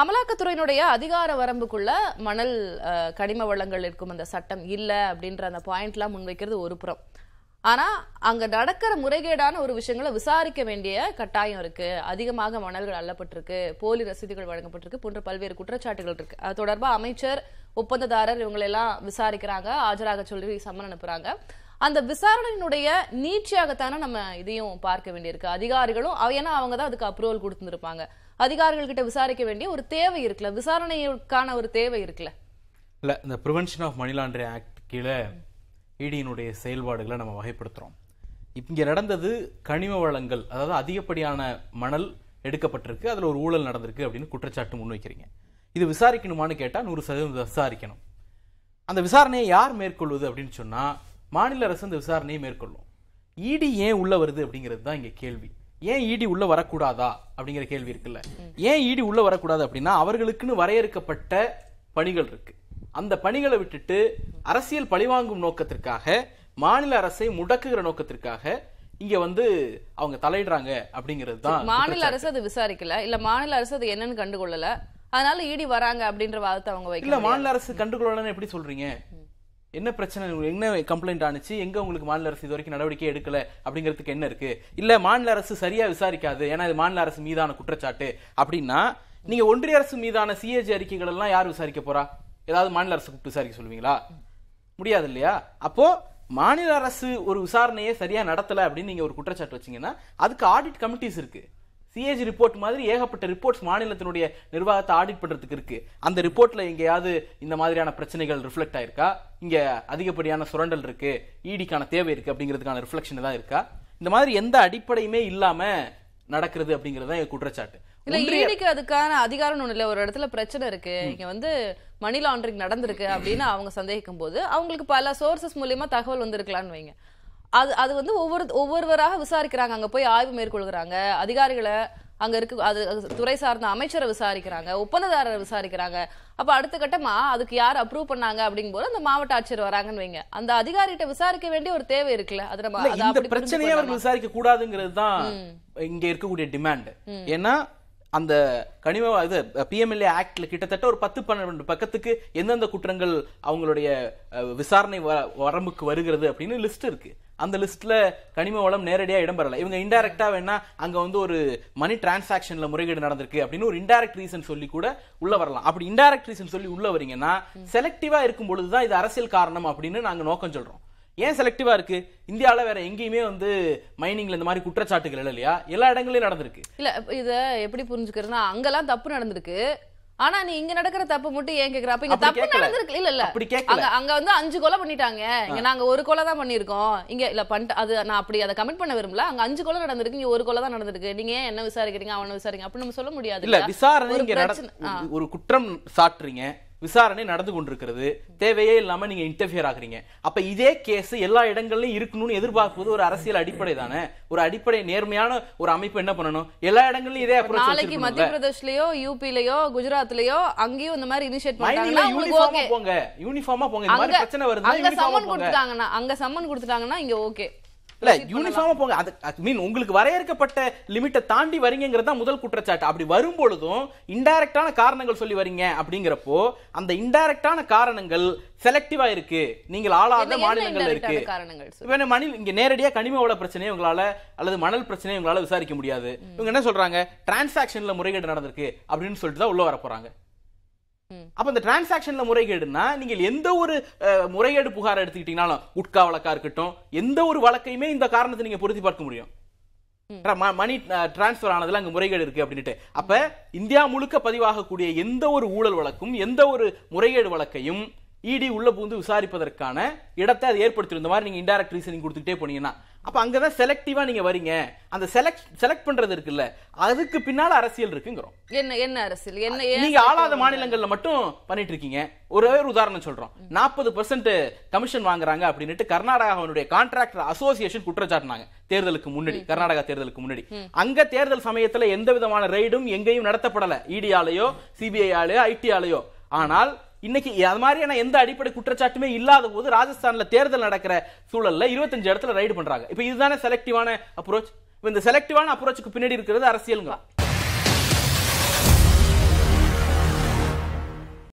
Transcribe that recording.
அமலாக்கத்துறையினுடைய அதிகார வரம்புக்குள்ள மணல் கனிம வளங்கள் இருக்கும் அந்த சட்டம் இல்லை அப்படின்ற அந்த பாயிண்ட்லாம் முன்வைக்கிறது ஒரு புறம் ஆனா அங்க நடக்கிற முறைகேடான ஒரு விஷயங்களை விசாரிக்க வேண்டிய கட்டாயம் இருக்கு அதிகமாக மணல்கள் அள்ளப்பட்டிருக்கு போலி ரசீதுகள் வழங்கப்பட்டிருக்கு போன்ற பல்வேறு குற்றச்சாட்டுகள் இருக்கு அது தொடர்பாக அமைச்சர் ஒப்பந்ததாரர் இவங்களெல்லாம் விசாரிக்கிறாங்க ஆஜராக சொல்லி சம்மன் அனுப்புறாங்க அந்த விசாரணையினுடைய நீட்சியாகத்தானே நம்ம இதையும் பார்க்க வேண்டியிருக்கு அதிகாரிகளும் ஏன்னா அவங்க தான் அதுக்கு அப்ரூவல் கொடுத்துருப்பாங்க அதிகாரிகள் கிட்ட விசாரிக்க வேண்டிய ஒரு தேவை இருக்குல்ல விசாரணைக்கான ஒரு தேவை இருக்குல்ல இல்லை இந்த prevention of money laundering act கீழே இடியினுடைய e செயல்பாடுகளை நம்ம வகைப்படுத்துகிறோம் இங்கே நடந்தது கனிம வளங்கள் அதாவது அதிகப்படியான மணல் எடுக்கப்பட்டிருக்கு அதில் ஒரு ஊழல் நடந்திருக்கு அப்படின்னு குற்றச்சாட்டு முன்வைக்கிறீங்க இது விசாரிக்கணுமான்னு கேட்டால் நூறு சதவீதம் விசாரிக்கணும் அந்த விசாரணையை யார் மேற்கொள்வது அப்படின்னு சொன்னால் மாநில அரசு இந்த விசாரணையை மேற்கொள்ளும் இடி ஏன் உள்ள வருது அப்படிங்கிறது தான் இங்க கேள்வி ஏன் இடி உள்ள வரக்கூடாதா அப்படிங்கிற கேள்வி இருக்குல்ல ஏன் இடி உள்ள வரக்கூடாது அப்படின்னா அவர்களுக்குன்னு வரையறுக்கப்பட்ட பணிகள் இருக்கு அந்த பணிகளை விட்டுட்டு அரசியல் பழிவாங்கும் நோக்கத்திற்காக மாநில அரசை முடக்குகிற நோக்கத்திற்காக இங்க வந்து அவங்க தலையிடுறாங்க அப்படிங்கிறது தான் மாநில அரசு அது விசாரிக்கல இல்ல மாநில அரசு அது என்னன்னு கண்டுகொள்ளல அதனால இடி வராங்க அப்படின்ற வாதத்தை அவங்க வைக்கல மாநில அரசு கண்டுகொள்ளலன்னு எப்படி சொல்றீங்க என்ன பிரச்சனை என்ன கம்ப்ளைண்ட் ஆனிச்சு எங்க உங்களுக்கு மாநில அரசு இது வரைக்கும் நடவடிக்கை எடுக்கல அப்படிங்கிறதுக்கு என்ன இருக்கு இல்ல மாநில அரசு சரியா விசாரிக்காது ஏன்னா இது மாநில அரசு மீதான குற்றச்சாட்டு அப்படின்னா நீங்க ஒன்றிய அரசு மீதான சிஏஜி அறிக்கைகள் எல்லாம் யார் விசாரிக்க போறா ஏதாவது மாநில அரசு கூப்பிட்டு விசாரிக்க சொல்லுவீங்களா முடியாது இல்லையா அப்போ மாநில அரசு ஒரு விசாரணையை சரியா நடத்தல அப்படின்னு நீங்க ஒரு குற்றச்சாட்டு வச்சீங்கன்னா அதுக்கு ஆடிட் கமிட்டிஸ் இருக்கு சிஏஜி ரிப்போர்ட் மாதிரி ஏகப்பட்ட ரிப்போர்ட்ஸ் மாநிலத்தினுடைய நிர்வாகத்தை ஆடிட் பண்றதுக்கு இருக்கு அந்த ரிப்போர்ட்ல எங்கேயாவது இந்த மாதிரியான பிரச்சனைகள் ரிஃப்ளெக்ட் ஆயிருக்கா இங்க அதிகப்படியான சுரண்டல் இருக்கு இடிக்கான e தேவை இருக்கு அப்படிங்கிறதுக்கான ரிஃப்ளெக்ஷன் தான் இருக்கா இந்த மாதிரி எந்த அடிப்படையுமே இல்லாம நடக்கிறது அப்படிங்கிறது தான் குற்றச்சாட்டு இல்ல ஈடிக்கு e அதுக்கான அதிகாரம் ஒண்ணு இல்ல ஒரு இடத்துல பிரச்சனை இருக்கு இங்க வந்து மணி லாண்டரிங் நடந்திருக்கு அப்படின்னு அவங்க சந்தேகிக்கும் போது அவங்களுக்கு பல சோர்சஸ் மூலியமா தகவல் வந்திருக்கலாம்னு வைங்க அது அது வந்து ஒவ்வொரு ஒவ்வொருவராக விசாரிக்கிறாங்க அங்கே போய் ஆய்வு மேற்கொள்கிறாங்க அதிகாரிகளை அங்கே இருக்கு அது துறை சார்ந்த அமைச்சரை விசாரிக்கிறாங்க ஒப்பந்ததாரரை விசாரிக்கிறாங்க அப்போ அடுத்த கட்டமாக அதுக்கு யார் அப்ரூவ் பண்ணாங்க அப்படிங்கும் போது அந்த மாவட்ட ஆட்சியர் வராங்கன்னு வைங்க அந்த அதிகாரிகிட்ட விசாரிக்க வேண்டிய ஒரு தேவை இருக்குல்ல அது நம்ம இந்த பிரச்சனையை அவர் விசாரிக்க கூடாதுங்கிறது தான் இங்க இருக்கக்கூடிய டிமாண்ட் ஏன்னா அந்த கனிம இது பிஎம்எல்ஏ ஆக்ட்ல கிட்டத்தட்ட ஒரு பத்து பன்னெண்டு பக்கத்துக்கு எந்தெந்த குற்றங்கள் அவங்களுடைய விசாரணை வரம்புக்கு வருகிறது அப்படின்னு லிஸ்ட் இருக்கு அந்த லிஸ்ட்ல கனிம வளம் நேரடியாக இடம்பெறல இவங்க இன்டெரக்டா வேணா அங்க வந்து ஒரு மணி டிரான்சாக்ஷன்ல முறைகேடு நடந்திருக்கு அப்படின்னு ஒரு இன்டெரக்ட் ரீசன் சொல்லி கூட உள்ள வரலாம் அப்படி இன்டெரக்ட் ரீசன் சொல்லி உள்ள வரீங்கன்னா செலக்டிவா இருக்கும் பொழுதுதான் இது அரசியல் காரணம் அப்படின்னு நாங்க நோக்கம் சொல்றோம் ஏன் செலக்டிவா இருக்கு இந்தியாவில் வேற எங்கேயுமே வந்து மைனிங்ல இந்த மாதிரி குற்றச்சாட்டுகள் இல்லையா எல்லா இடங்களையும் நடந்திருக்கு இல்ல இதை எப்படி புரிஞ்சுக்கிறதுனா அங்கெல்லாம் தப்பு நடந்திருக்கு ஆனா நீ இங்க நடக்கிற தப்பு மட்டும் ஏன் கேக்குற அப்ப இங்க தப்பு நடந்திருக்கு இல்ல இல்ல அப்படி அங்க வந்து அஞ்சு கொலை பண்ணிட்டாங்க இங்க நாங்க ஒரு கொலை தான் பண்ணிருக்கோம் இங்க இல்ல பண்ணிட்டு அது நான் அப்படி அதை கமெண்ட் பண்ண விரும்பல அங்க அஞ்சு கொலை நடந்திருக்கு இங்க ஒரு கொலை தான் நடந்திருக்கு நீங்க ஏன் என்ன விசாரிக்கிறீங்க அவன விசாரிங்க அப்படி நம்ம சொல்ல முடியாது இல்ல விசாரணை ஒரு குற்றம் சாட்டுறீங்க விசாரணை நடந்து கொண்டிருக்கிறது தேவையே இல்லாம நீங்க இன்டர்ஃபியர் ஆகுறீங்க அப்ப இதே கேஸ் எல்லா இடங்கள்லயும் இருக்கணும்னு எதிர்பார்ப்பது ஒரு அரசியல் அடிப்படை தானே ஒரு அடிப்படை நேர்மையான ஒரு அமைப்பு என்ன பண்ணணும் எல்லா இடங்களிலும் இதே நாளைக்கு மத்திய பிரதேஷ்லயோ யூபிலயோ குஜராத்லயோ அங்கேயும் இந்த மாதிரி இனிஷியேட் பண்ணாங்கன்னா போங்க யூனிஃபார்மா போங்க இந்த மாதிரி பிரச்சனை வருது அங்க சம்மன் கொடுத்துட்டாங்கன்னா அங்க சம்மன் கொடுத்துட்டாங்கன்னா இங்க ஓகே இல்ல யூனிஃபார்மா போங்க அது மீன் உங்களுக்கு வரையறுக்கப்பட்ட லிமிட்டை தாண்டி வரீங்கிறது முதல் குற்றச்சாட்டு அப்படி வரும்பொழுதும் இன்டைரக்டான காரணங்கள் சொல்லி வரீங்க அப்படிங்கிறப்போ அந்த இன்டைரக்டான காரணங்கள் செலக்டிவா இருக்கு நீங்கள் ஆளாத மாநிலங்கள் இருக்கு மணில் இங்க நேரடியா கனிம வள பிரச்சனையை உங்களால அல்லது மணல் பிரச்சனையை உங்களால விசாரிக்க முடியாது இவங்க என்ன சொல்றாங்க டிரான்சாக்ஷன்ல முறைகேடு நடந்திருக்கு அப்படின்னு சொல்லிட்டு தான் உள்ள வர போறாங்க அப்ப இந்த டிரான்சாக்ஷன்ல முறைகேடுனா நீங்க எந்த ஒரு முறைகேடு புகார் எடுத்துக்கிட்டீங்கனாலும் உட்கா வழக்கா இருக்கட்டும் எந்த ஒரு வழக்கையுமே இந்த காரணத்தை நீங்க பொருத்தி பார்க்க முடியும் மணி டிரான்ஸ்ஃபர் ஆனதுல அங்க முறைகேடு இருக்கு அப்படின்ட்டு அப்ப இந்தியா முழுக்க பதிவாகக்கூடிய எந்த ஒரு ஊழல் வழக்கும் எந்த ஒரு முறைகேடு வழக்கையும் இடி உள்ள புகுந்து விசாரிப்பதற்கான இடத்தை அது ஏற்படுத்தியிருந்த மாதிரி நீங்க இன்டைரக்ட் ரீசனிங் கொடுத்துட்டே போனீங்கன்னா அப்போ அங்கே தான் செலக்டிவாக நீங்கள் வரீங்க அந்த செலக்ட் செலக்ட் பண்ணுறது இருக்குல்ல அதுக்கு பின்னால் அரசியல் இருக்குங்கிறோம் என்ன என்ன அரசியல் என்ன நீங்கள் ஆளாத மாநிலங்களில் மட்டும் பண்ணிட்டு இருக்கீங்க ஒரே ஒரு உதாரணம் சொல்கிறோம் நாற்பது பர்சன்ட் கமிஷன் வாங்குறாங்க அப்படின்ட்டு கர்நாடகாவினுடைய கான்ட்ராக்டர் அசோசியேஷன் குற்றச்சாட்டினாங்க தேர்தலுக்கு முன்னாடி கர்நாடகா தேர்தலுக்கு முன்னாடி அங்கே தேர்தல் சமயத்தில் எந்த விதமான ரெய்டும் எங்கேயும் நடத்தப்படலை இடி e ஆலையோ சிபிஐ ஆலையோ ஐடி ஆலையோ ஆனால் இன்னைக்கு அது மாதிரியான எந்த அடிப்படை குற்றச்சாட்டுமே இல்லாத போது ராஜஸ்தான்ல தேர்தல் நடக்கிற சூழல்ல இருபத்தஞ்சு இடத்துல ரைடு பண்றாங்க இப்ப இதுதானே செலக்டிவான அப்ரோச் இந்த செலக்டிவான அப்ரோச்சுக்கு பின்னாடி இருக்கிறது அரசியலுங்களா